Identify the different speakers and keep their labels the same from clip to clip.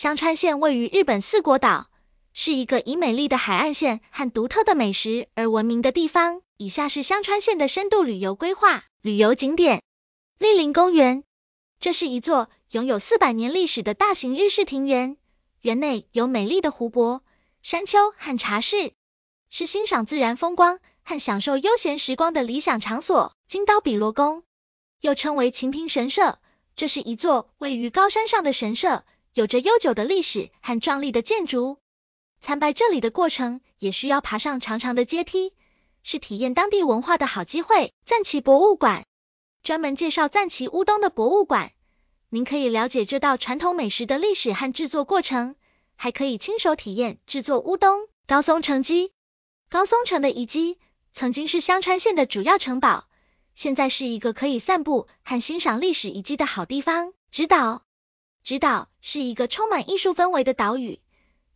Speaker 1: 香川县位于日本四国岛，是一个以美丽的海岸线和独特的美食而闻名的地方。以下是香川县的深度旅游规划：旅游景点，立林公园，这是一座拥有四百年历史的大型日式庭园，园内有美丽的湖泊、山丘和茶室，是欣赏自然风光和享受悠闲时光的理想场所。金刀比罗宫，又称为晴平神社，这是一座位于高山上的神社。有着悠久的历史和壮丽的建筑，参拜这里的过程也需要爬上长长的阶梯，是体验当地文化的好机会。赞岐博物馆，专门介绍赞岐乌冬的博物馆，您可以了解这道传统美食的历史和制作过程，还可以亲手体验制作乌冬。高松城基，高松城的遗迹，曾经是香川县的主要城堡，现在是一个可以散步和欣赏历史遗迹的好地方。指导。直岛是一个充满艺术氛围的岛屿，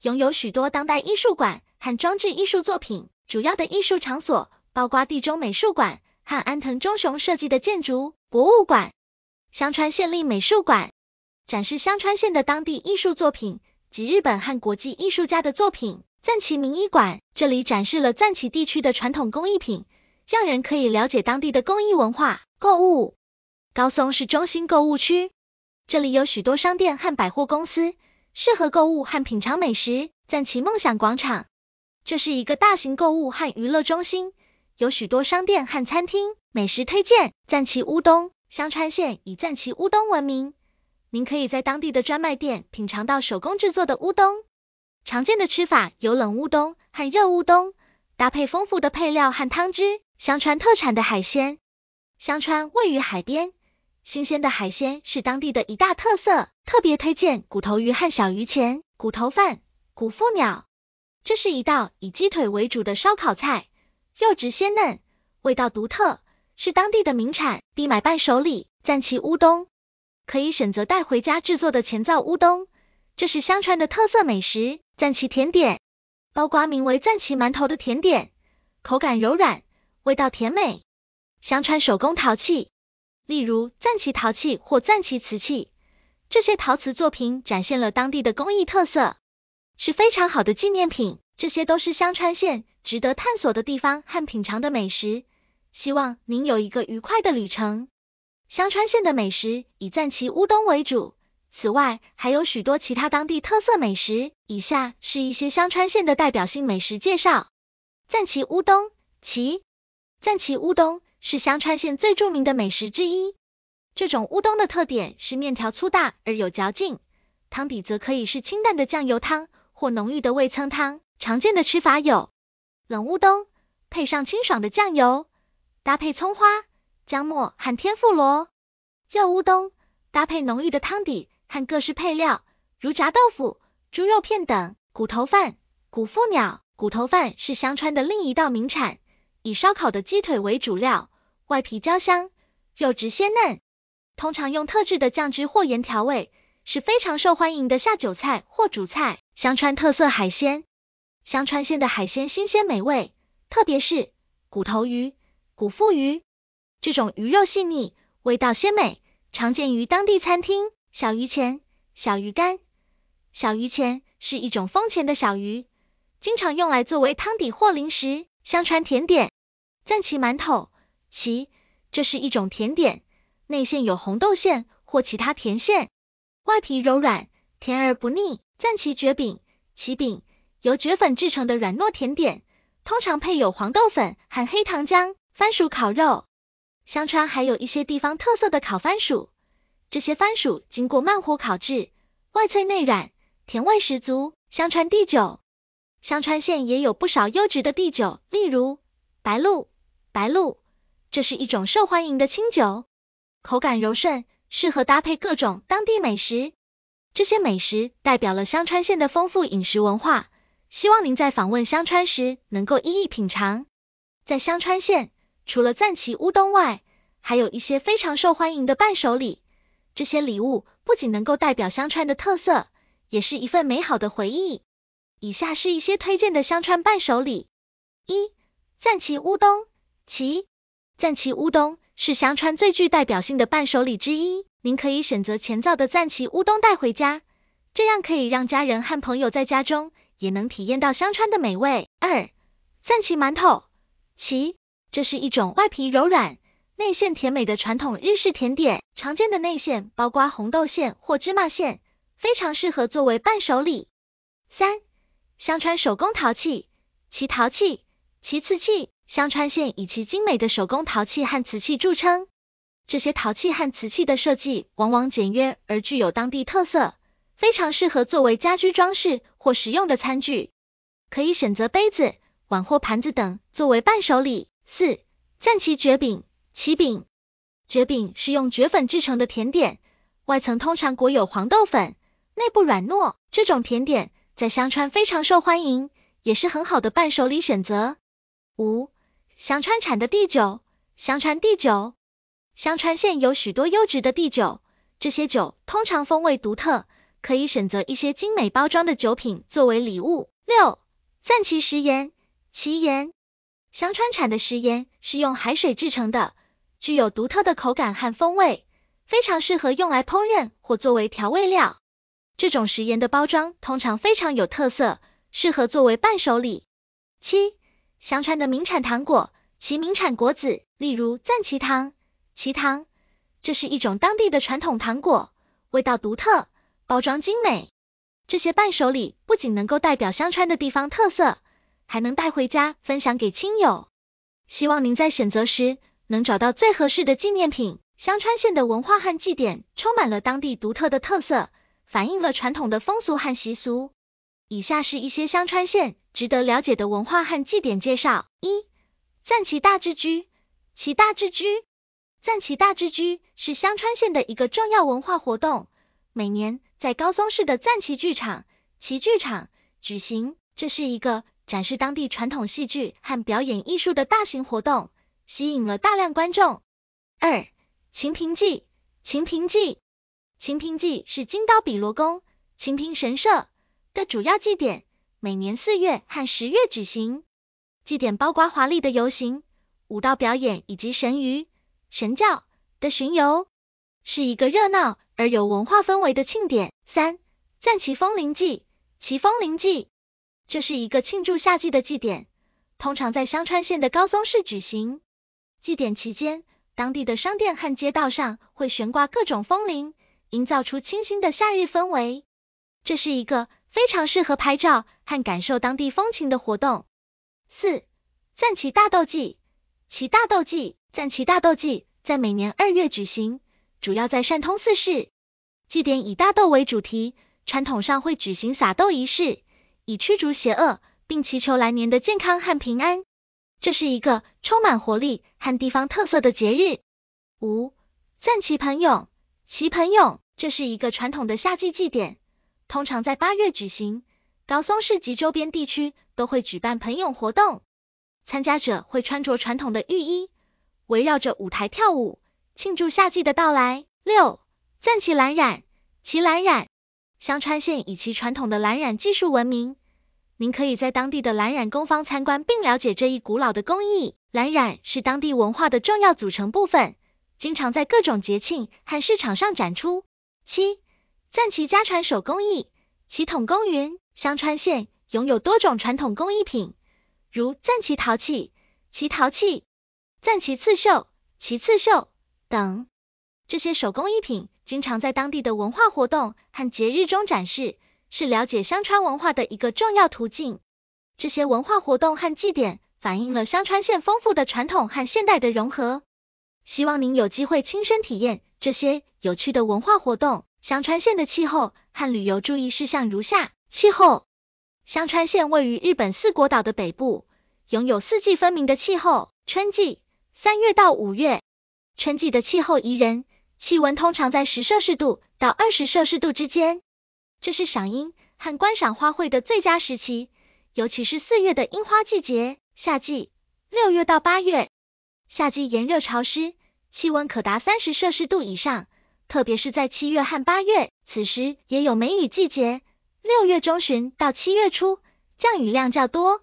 Speaker 1: 拥有许多当代艺术馆和装置艺术作品。主要的艺术场所包括地中美术馆和安藤忠雄设计的建筑博物馆、香川县立美术馆，展示香川县的当地艺术作品及日本和国际艺术家的作品。赞岐名医馆这里展示了赞岐地区的传统工艺品，让人可以了解当地的工艺文化。购物高松是中心购物区。这里有许多商店和百货公司，适合购物和品尝美食。赞奇梦想广场，这是一个大型购物和娱乐中心，有许多商店和餐厅。美食推荐：赞奇乌冬。香川县以赞奇乌冬闻名，您可以在当地的专卖店品尝到手工制作的乌冬。常见的吃法有冷乌冬和热乌冬，搭配丰富的配料和汤汁。香川特产的海鲜。香川位于海边。新鲜的海鲜是当地的一大特色，特别推荐骨头鱼和小鱼钳、骨头饭、古富鸟。这是一道以鸡腿为主的烧烤菜，肉质鲜嫩，味道独特，是当地的名产，必买伴手礼。赞岐乌冬，可以选择带回家制作的前灶乌冬，这是香川的特色美食。赞岐甜点，包括名为赞岐馒头的甜点，口感柔软，味道甜美。香川手工陶器。例如赞岐陶器或赞岐瓷器，这些陶瓷作品展现了当地的工艺特色，是非常好的纪念品。这些都是香川县值得探索的地方和品尝的美食。希望您有一个愉快的旅程。香川县的美食以赞岐乌冬为主，此外还有许多其他当地特色美食。以下是一些香川县的代表性美食介绍：赞岐乌冬，其赞岐乌冬。是香川县最著名的美食之一。这种乌冬的特点是面条粗大而有嚼劲，汤底则可以是清淡的酱油汤或浓郁的味噌汤。常见的吃法有冷乌冬，配上清爽的酱油，搭配葱花、姜末和天妇罗；热乌冬，搭配浓郁的汤底和各式配料，如炸豆腐、猪肉片等。骨头饭、骨付鸟，骨头饭是香川的另一道名产。以烧烤的鸡腿为主料，外皮焦香，肉质鲜嫩，通常用特制的酱汁或盐调味，是非常受欢迎的下酒菜或主菜。香川特色海鲜，香川县的海鲜新鲜美味，特别是骨头鱼、骨腹鱼，这种鱼肉细腻，味道鲜美，常见于当地餐厅。小鱼乾、小鱼干，小鱼乾是一种风前的小鱼，经常用来作为汤底或零食。相传甜点，赞其馒头，其这是一种甜点，内馅有红豆馅或其他甜馅，外皮柔软，甜而不腻。赞其绝饼，其饼由绝粉制成的软糯甜点，通常配有黄豆粉和黑糖浆。番薯烤肉，相传还有一些地方特色的烤番薯，这些番薯经过慢火烤制，外脆内软，甜味十足。相传第九。香川县也有不少优质的地酒，例如白露。白露这是一种受欢迎的清酒，口感柔顺，适合搭配各种当地美食。这些美食代表了香川县的丰富饮食文化，希望您在访问香川时能够一一品尝。在香川县，除了赞岐乌冬外，还有一些非常受欢迎的伴手礼。这些礼物不仅能够代表香川的特色，也是一份美好的回忆。以下是一些推荐的香川伴手礼：一、赞岐乌冬。其赞岐乌冬是香川最具代表性的伴手礼之一，您可以选择前造的赞岐乌冬带回家，这样可以让家人和朋友在家中也能体验到香川的美味。二、赞岐馒头。其这是一种外皮柔软、内馅甜美的传统日式甜点，常见的内馅包括红豆馅或芝麻馅，非常适合作为伴手礼。三香川手工陶器，其陶器，其瓷器，香川县以其精美的手工陶器和瓷器著称。这些陶器和瓷器的设计往往简约而具有当地特色，非常适合作为家居装饰或实用的餐具。可以选择杯子、碗或盘子等作为伴手礼。四，赞岐卷饼，卷饼，卷饼是用卷粉制成的甜点，外层通常裹有黄豆粉，内部软糯。这种甜点。在香川非常受欢迎，也是很好的伴手礼选择。五，香川产的地酒，香川地酒，香川县有许多优质的地酒，这些酒通常风味独特，可以选择一些精美包装的酒品作为礼物。六，赞岐食盐，其盐，香川产的食盐是用海水制成的，具有独特的口感和风味，非常适合用来烹饪或作为调味料。这种食盐的包装通常非常有特色，适合作为伴手礼。七，香川的名产糖果，其名产果子，例如赞岐糖、奇糖，这是一种当地的传统糖果，味道独特，包装精美。这些伴手礼不仅能够代表香川的地方特色，还能带回家分享给亲友。希望您在选择时能找到最合适的纪念品。香川县的文化和祭典充满了当地独特的特色。反映了传统的风俗和习俗。以下是一些香川县值得了解的文化和祭典介绍：一、赞岐大智居，其大智居，赞岐大智居是香川县的一个重要文化活动，每年在高松市的赞岐剧场、其剧场举行。这是一个展示当地传统戏剧和表演艺术的大型活动，吸引了大量观众。二、秦平记，秦平记。清平祭是金刀比罗宫清平神社的主要祭典，每年四月和十月举行。祭典包括华丽的游行、舞蹈表演以及神鱼、神教的巡游，是一个热闹而有文化氛围的庆典。三，赞岐风铃祭，奇风铃祭，这是一个庆祝夏季的祭典，通常在香川县的高松市举行。祭典期间，当地的商店和街道上会悬挂各种风铃。营造出清新的夏日氛围，这是一个非常适合拍照和感受当地风情的活动。四，赞岐大豆祭，岐大豆祭，赞岐大豆祭在每年二月举行，主要在善通寺市，祭典以大豆为主题，传统上会举行撒豆仪式，以驱逐邪恶，并祈求来年的健康和平安。这是一个充满活力和地方特色的节日。五，赞岐喷涌。齐盆俑，这是一个传统的夏季祭典，通常在八月举行。高松市及周边地区都会举办盆踊活动，参加者会穿着传统的浴衣，围绕着舞台跳舞，庆祝夏季的到来。六，赞岐蓝染，齐蓝染，香川县以其传统的蓝染技术闻名。您可以在当地的蓝染工坊参观并了解这一古老的工艺。蓝染是当地文化的重要组成部分。经常在各种节庆和市场上展出。七赞岐家传手工艺，其统工云香川县拥有多种传统工艺品，如赞岐陶器、其陶器、赞岐刺绣、其刺绣等。这些手工艺品经常在当地的文化活动和节日中展示，是了解香川文化的一个重要途径。这些文化活动和祭典反映了香川县丰富的传统和现代的融合。希望您有机会亲身体验这些有趣的文化活动。香川县的气候和旅游注意事项如下：气候，香川县位于日本四国岛的北部，拥有四季分明的气候。春季，三月到五月，春季的气候宜人，气温通常在十摄氏度到二十摄氏度之间，这是赏樱和观赏花卉的最佳时期，尤其是四月的樱花季节。夏季，六月到八月。夏季炎热潮湿，气温可达三十摄氏度以上，特别是在七月和八月，此时也有梅雨季节。六月中旬到七月初，降雨量较多，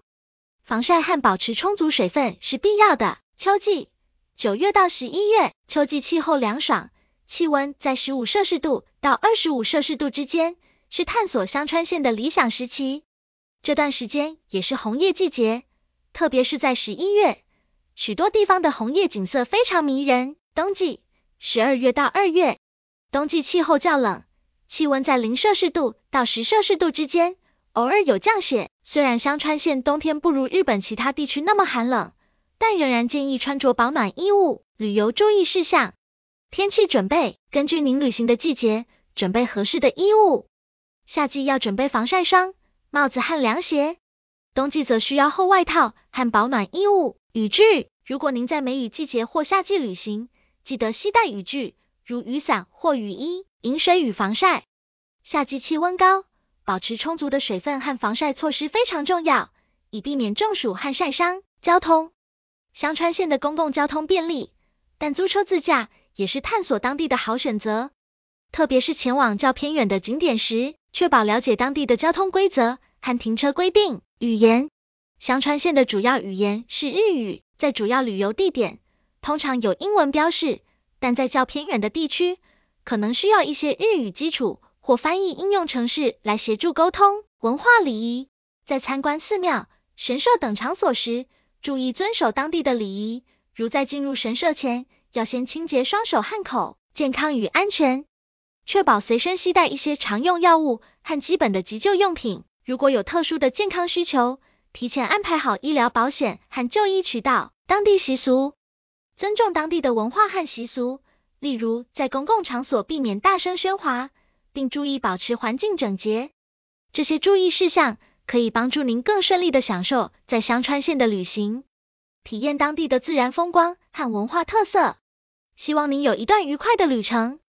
Speaker 1: 防晒和保持充足水分是必要的。秋季，九月到十一月，秋季气候凉爽，气温在十五摄氏度到二十五摄氏度之间，是探索香川县的理想时期。这段时间也是红叶季节，特别是在十一月。许多地方的红叶景色非常迷人。冬季，十二月到二月，冬季气候较冷，气温在零摄氏度到十摄氏度之间，偶尔有降雪。虽然香川县冬天不如日本其他地区那么寒冷，但仍然建议穿着保暖衣物。旅游注意事项：天气准备，根据您旅行的季节准备合适的衣物。夏季要准备防晒霜、帽子和凉鞋，冬季则需要厚外套和保暖衣物。雨具。如果您在梅雨季节或夏季旅行，记得携带雨具，如雨伞或雨衣。饮水与防晒。夏季气温高，保持充足的水分和防晒措施非常重要，以避免中暑和晒伤。交通。香川县的公共交通便利，但租车自驾也是探索当地的好选择，特别是前往较偏远的景点时，确保了解当地的交通规则和停车规定。语言。香川县的主要语言是日语，在主要旅游地点通常有英文标示，但在较偏远的地区，可能需要一些日语基础或翻译应用程式来协助沟通。文化礼仪在参观寺庙、神社等场所时，注意遵守当地的礼仪，如在进入神社前要先清洁双手、汉口。健康与安全确保随身携带一些常用药物和基本的急救用品。如果有特殊的健康需求，提前安排好医疗保险和就医渠道，当地习俗，尊重当地的文化和习俗，例如在公共场所避免大声喧哗，并注意保持环境整洁。这些注意事项可以帮助您更顺利的享受在香川县的旅行，体验当地的自然风光和文化特色。希望您有一段愉快的旅程。